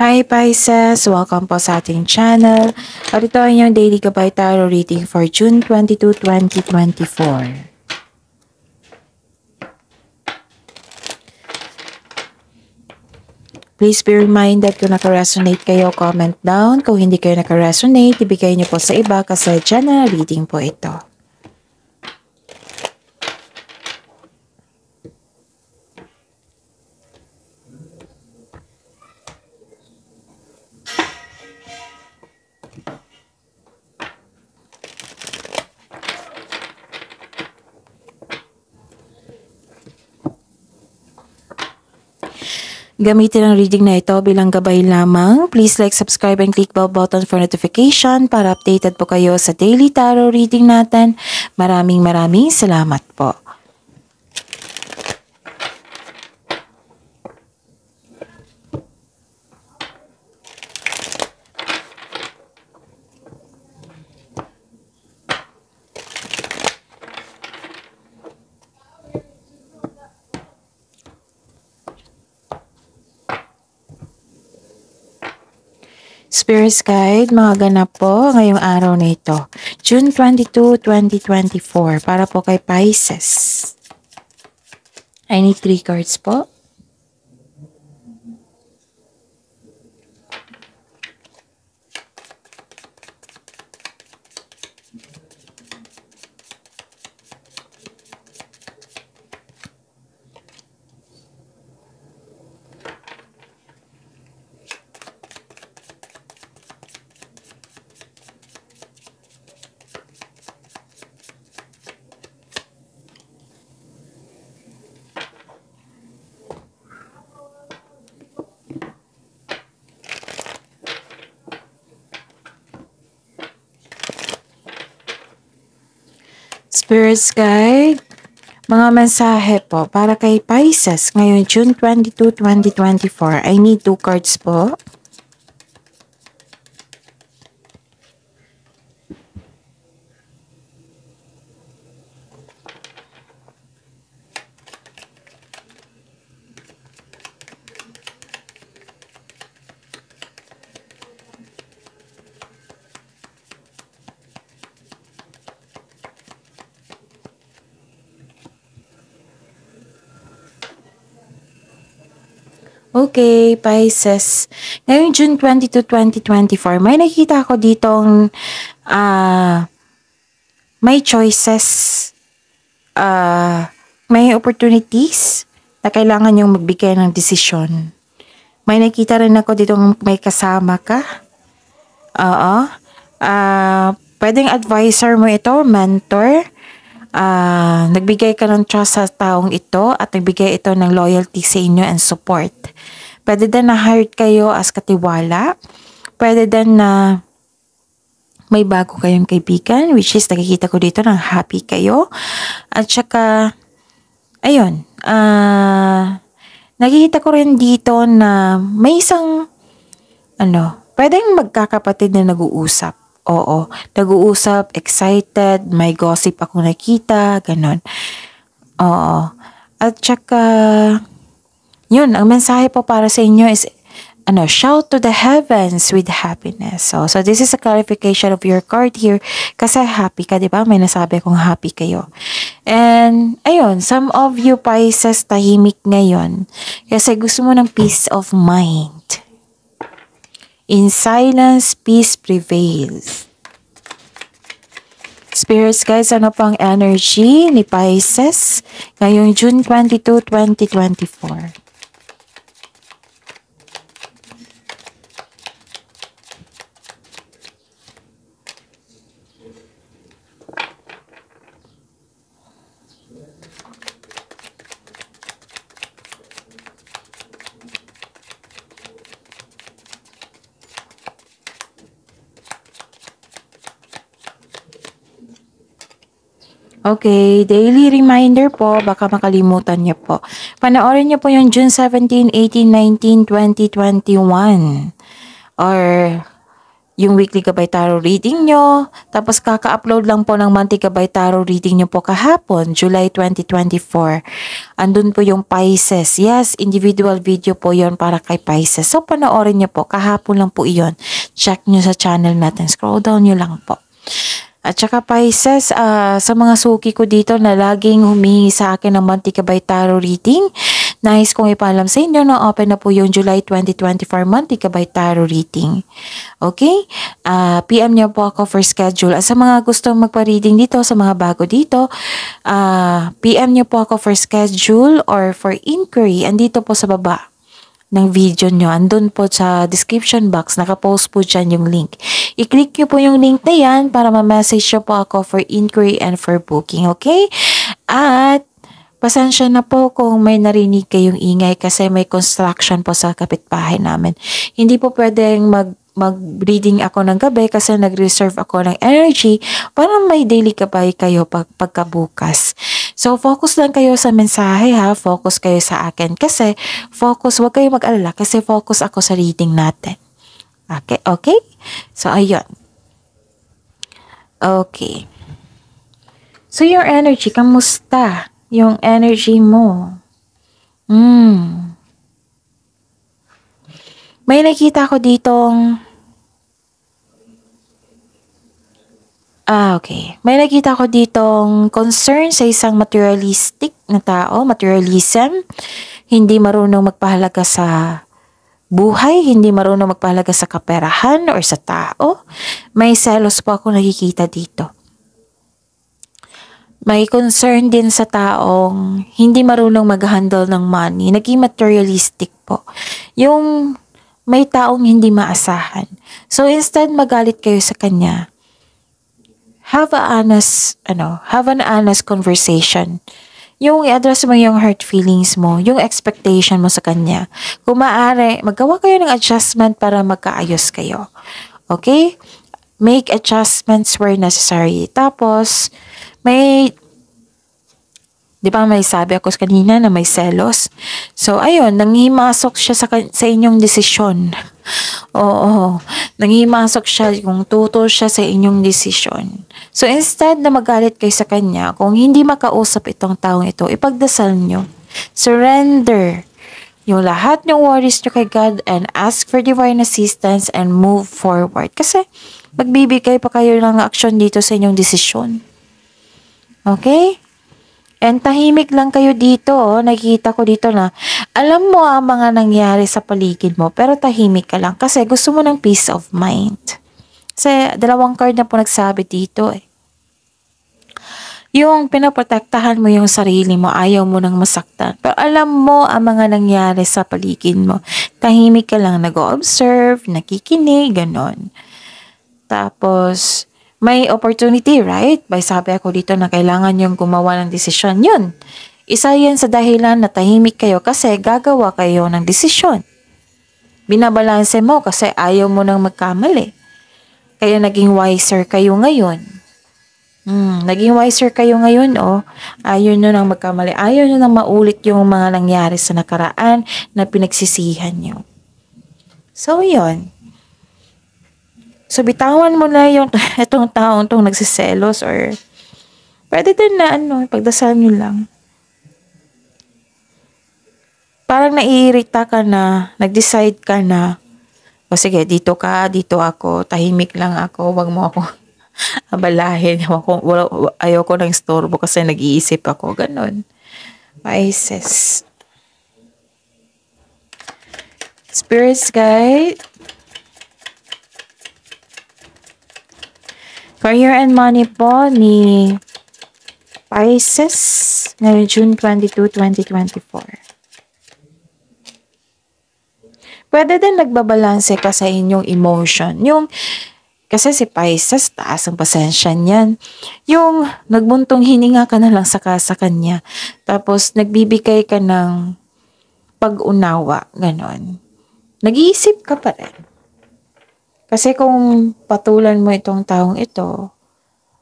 Hi Pisces! Welcome po sa ating channel. At ito ang inyong Daily Gabay Tarot Reading for June 22, 2024. Please be reminded kung naka-resonate kayo, comment down. Kung hindi kayo naka-resonate, ibigay niyo po sa iba kasi general reading po ito. Gamitin ang reading na ito bilang gabay lamang. Please like, subscribe, and click bell button for notification para updated po kayo sa daily tarot reading natin. Maraming maraming salamat po. Spirit's Guide, mga ganap po ngayong araw na ito. June 22, 2024, para po kay Pisces. I need 3 cards po. Spirit's Guide, mga mensahe po para kay Pisces ngayon June 22, 2024. I need two cards po. Okay, Pisces. Ngayong June 22, 2024, may nakita ko ditong uh, may choices, uh, may opportunities na kailangan yung magbigay ng desisyon. May nakita rin ako ditong may kasama ka. Oo. Uh, pwedeng advisor mo ito, mentor. Mentor uh, nagbigay ka ng trust sa taong ito at nagbigay ito ng loyalty sa inyo and support. Pwede din na hired kayo as katiwala. Pwede din na may bago kayong kaibigan which is nakikita ko dito ng happy kayo. At saka, ayun, uh, nakikita ko rin dito na may isang, ano, pwedeng magkakapatid na nag-uusap Oo, nag-uusap, excited, may gossip ako nakita, ganun. Oo. At saka, yun, ang mensahe po para sa inyo is, ano, shout to the heavens with happiness. So, so this is a clarification of your card here. Kasi happy ka, di ba? May nasabi kong happy kayo. And, ayun, some of you Pisces tahimik ngayon. Kasi gusto mo ng peace of mind. In silence, peace prevails. Spirits guys, ano pang energy ni Pisces ngayong June 22, 2024? Okay, daily reminder po, baka makalimutan niyo po. Panoorin niyo po yung June 17, 18, 19, 20, 21. Or yung weekly Gabay reading niyo. Tapos kaka-upload lang po ng monthly Gabay reading niyo po kahapon, July 2024. Andun po yung Pisces. Yes, individual video po yon para kay Pisces. So panoorin niyo po, kahapon lang po iyon. Check niyo sa channel natin. Scroll down nyo lang po. At saka Pisces, uh, ah, sa mga suki ko dito na laging humihingi sa akin ng Mantika by Tarot reading, nice kong ipaalam sa inyo na open na po yung July 2024 Mantika by Tarot reading. Okay? Uh, ah, PM niyo po ako for schedule. At sa mga gustong magpa-reading dito, sa mga bago dito, uh, ah, PM niyo po ako for schedule or for inquiry. Andito po sa baba ng video nyo. Andun po sa description box, nakapost po dyan yung link. I-click nyo po yung link na yan para ma-message nyo po ako for inquiry and for booking, okay? At Pasensya na po kung may narinig kayong ingay kasi may construction po sa kapitbahay namin. Hindi po pwedeng mag mag-reading ako ng gabi kasi nag-reserve ako ng energy para may daily gabay kayo pag pagkabukas. So, focus lang kayo sa mensahe ha. Focus kayo sa akin kasi focus, wag kayo mag-alala kasi focus ako sa reading natin. Okay, okay? So, ayun. Okay. So, your energy, kamusta? Yung energy mo. Hmm. May nakita ko ditong... Ah, okay. May nakita ko ditong concern sa isang materialistic na tao, materialism. Hindi marunong magpahalaga sa buhay, hindi marunong magpahalaga sa kaperahan or sa tao. May selos po ako nakikita dito. May concern din sa taong hindi marunong mag-handle ng money, naging materialistic po. Yung may taong hindi maasahan. So instead magalit kayo sa kanya, have a honest, ano, have an honest conversation yung i-address mo yung hurt feelings mo, yung expectation mo sa kanya. Kung maaari, maggawa kayo ng adjustment para magkaayos kayo. Okay? Make adjustments where necessary. Tapos, may Di ba may sabi ako kanina na may selos? So, ayun, nanghimasok siya sa, sa inyong desisyon. Oo, nanghimasok siya kung tuto siya sa inyong desisyon. So, instead na magalit kayo sa kanya, kung hindi makausap itong taong ito, ipagdasal nyo. Surrender yung lahat ng worries nyo kay God and ask for divine assistance and move forward. Kasi, magbibigay pa kayo ng action dito sa inyong desisyon. Okay? And tahimik lang kayo dito. Oh. Nakikita ko dito na alam mo ang ah, mga nangyari sa paligid mo pero tahimik ka lang kasi gusto mo ng peace of mind. Kasi dalawang card na po nagsabi dito eh. Yung pinaprotektahan mo yung sarili mo, ayaw mo nang masaktan. Pero alam mo ang mga nangyari sa paligid mo. Tahimik ka lang, nag-observe, nakikinig, ganon. Tapos, may opportunity, right? By sabi ako dito na kailangan yung gumawa ng desisyon. Yun, isa yan sa dahilan na tahimik kayo kasi gagawa kayo ng desisyon. Binabalanse mo kasi ayaw mo nang magkamali. Kaya naging wiser kayo ngayon. Hmm, naging wiser kayo ngayon, oh. Ayaw nyo nang magkamali. Ayaw nyo nang maulit yung mga nangyari sa nakaraan na pinagsisihan nyo. So, yon So, bitawan mo na yung itong taong itong nagsiselos or pwede din na ano, pagdasal nyo lang. Parang naiirita ka na, nag-decide ka na, o sige, dito ka, dito ako, tahimik lang ako, wag mo ako abalahin. Ako, wala, ayoko ng storbo kasi nag-iisip ako. Ganon. Pisces. Spirits guide. For Career and Money po ni Pisces ngayong June 22, 2024. Pwede din nagbabalanse ka sa inyong emotion. Yung, kasi si Pisces, taas ang pasensya niyan. Yung nagbuntong hininga ka na lang sa, sa kanya. Tapos nagbibigay ka ng pag-unawa, ganon. Nag-iisip ka pa rin kasi kung patulan mo itong taong ito,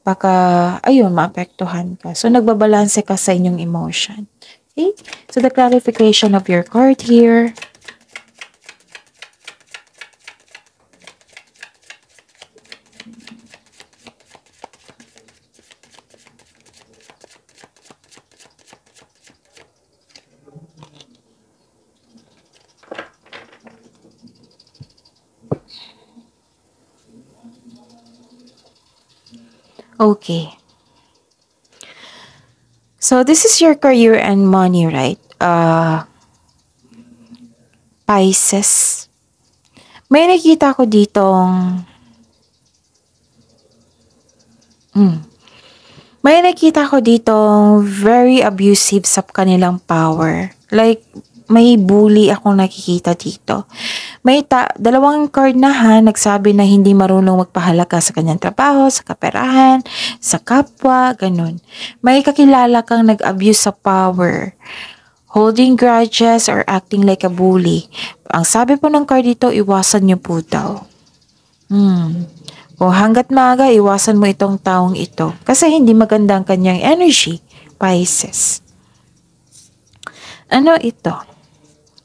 baka, ayun, maapektuhan ka. So, nagbabalanse ka sa inyong emotion. Okay? So, the clarification of your card here. Okay. So this is your career and money, right? Uh, Pisces. May nakita ko ditong Hmm. May nakita ko ditong very abusive sa kanilang power. Like, may bully akong nakikita dito. May ta dalawang karnahan nagsabi na hindi marunong magpahalaga sa kanyang trabaho, sa kaperahan, sa kapwa, ganun. May kakilala kang nag-abuse sa power holding grudges or acting like a bully. Ang sabi po ng card dito, iwasan niyo po daw. Hmm. Kung hanggat maaga, iwasan mo itong taong ito. Kasi hindi maganda ang kanyang energy, Pisces. Ano ito?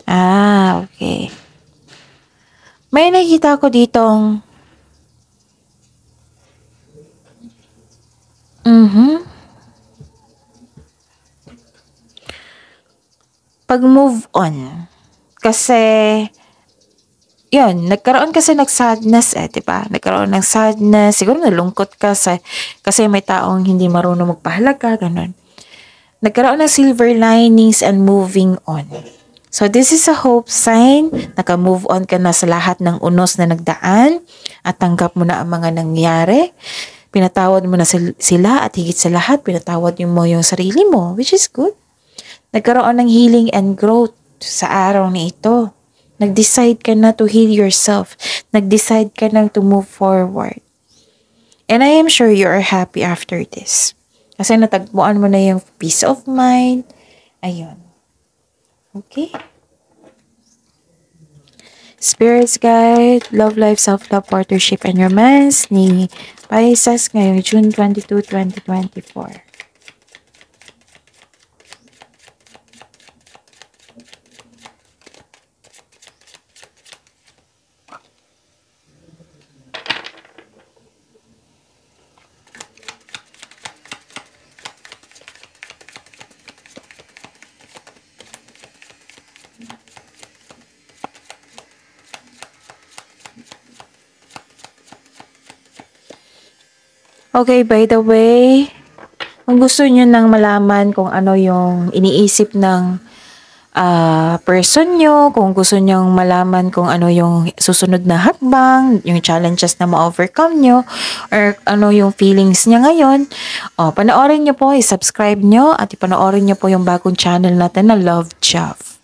Ah, okay. May nakita ko ditong Mhm. Pag-move on. Kasi, yun, nagkaroon kasi ng sadness eh, di ba? Nagkaroon ng sadness. Siguro nalungkot ka sa, kasi may taong hindi marunong magpahalaga, ganun. Nagkaroon ng silver linings and moving on. So this is a hope sign. Naka-move on ka na sa lahat ng unos na nagdaan at tanggap mo na ang mga nangyari. Pinatawad mo na sila at higit sa lahat, pinatawad mo yung sarili mo, which is good. Nagkaroon ng healing and growth sa araw na ito. Nag-decide ka na to heal yourself. Nag-decide ka na to move forward. And I am sure you are happy after this. Kasi natagpuan mo na yung peace of mind. Ayun. Okay. Spirits Guide, Love Life, Self-Love, Partnership, and Romance ni Pisces ngayong June 22, 2024. Okay, by the way, kung gusto niyo nang malaman kung ano yung iniisip ng uh, person nyo, kung gusto nyo malaman kung ano yung susunod na hakbang, yung challenges na ma-overcome nyo, or ano yung feelings niya ngayon, oh, panoorin nyo po, i-subscribe nyo, at panoorin nyo po yung bagong channel natin na Love Chaff.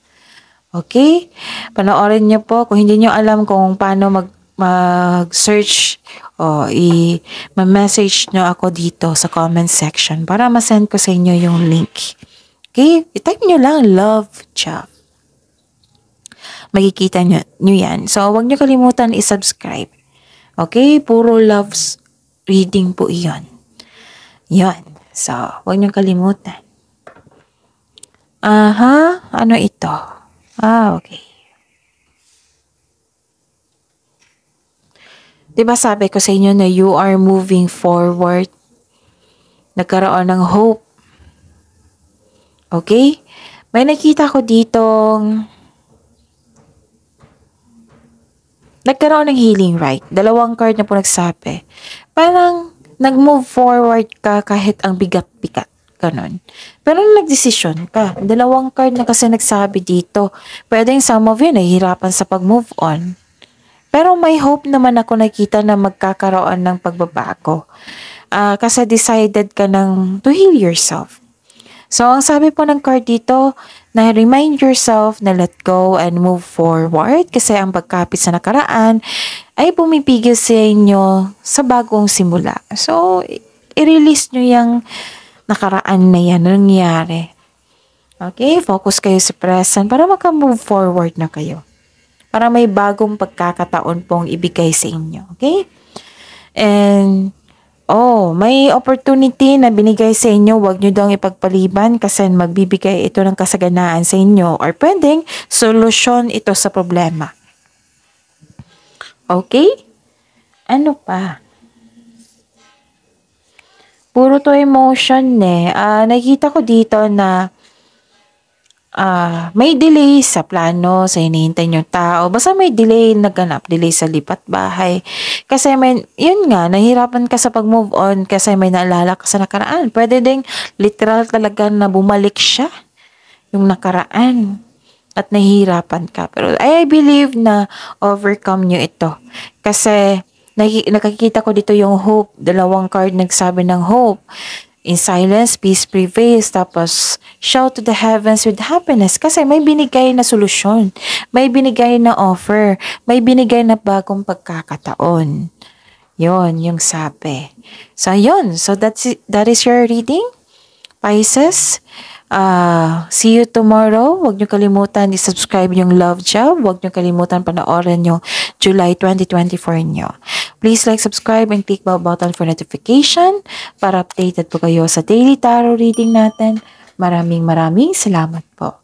Okay? Panoorin nyo po, kung hindi nyo alam kung paano mag mag-search o i-message nyo ako dito sa comment section para masend ko sa inyo yung link. Okay? I-type nyo lang Love Chop. Magkikita nyo, nyo yan. So, huwag nyo kalimutan i-subscribe. Okay? Puro loves reading po iyon. Yan. So, huwag nyo kalimutan. Aha, ano ito? Ah, okay. Di ba sabi ko sa inyo na you are moving forward? Nagkaroon ng hope. Okay? May nakita ko ditong nagkaroon ng healing right. Dalawang card na po nagsabi. Parang nag-move forward ka kahit ang bigat-bigat. Ganon. Pero nung nagdesisyon ka, dalawang card na kasi nagsabi dito, pwedeng some of you nahihirapan sa pag-move on. Pero may hope naman ako nakita na magkakaroon ng pagbabago. Uh, kasi decided ka ng to heal yourself. So, ang sabi po ng card dito, na remind yourself na let go and move forward kasi ang pagkapit sa nakaraan ay bumipigil sa inyo sa bagong simula. So, i-release nyo yung nakaraan na yan, nangyari. Okay, focus kayo sa present para maka-move forward na kayo para may bagong pagkakataon pong ibigay sa inyo. Okay? And, oh, may opportunity na binigay sa inyo, huwag nyo daw ipagpaliban kasi magbibigay ito ng kasaganaan sa inyo or pwedeng solusyon ito sa problema. Okay? Ano pa? Puro to emotion eh. Uh, ah, nakita ko dito na uh, may delay sa plano, sa hinihintay nyo tao. Basta may delay, naganap, delay sa lipat bahay. Kasi may, yun nga, nahirapan ka sa pag-move on kasi may naalala ka sa nakaraan. Pwede ding literal talaga na bumalik siya yung nakaraan at nahihirapan ka. Pero I believe na overcome nyo ito. Kasi nakikita ko dito yung hope. Dalawang card nagsabi ng hope. In silence, peace prevails. Tapos, shout to the heavens with happiness. Kasi may binigay na solusyon. May binigay na offer. May binigay na bagong pagkakataon. Yon, yung sabi. So, yun. So, that's that is your reading. Pisces, uh, see you tomorrow. Huwag niyo kalimutan i-subscribe yung Love Job. Huwag niyo kalimutan panoorin yung July 2024 niyo. Please like, subscribe, and click bell button for notification para updated po kayo sa daily tarot reading natin. Maraming maraming salamat po.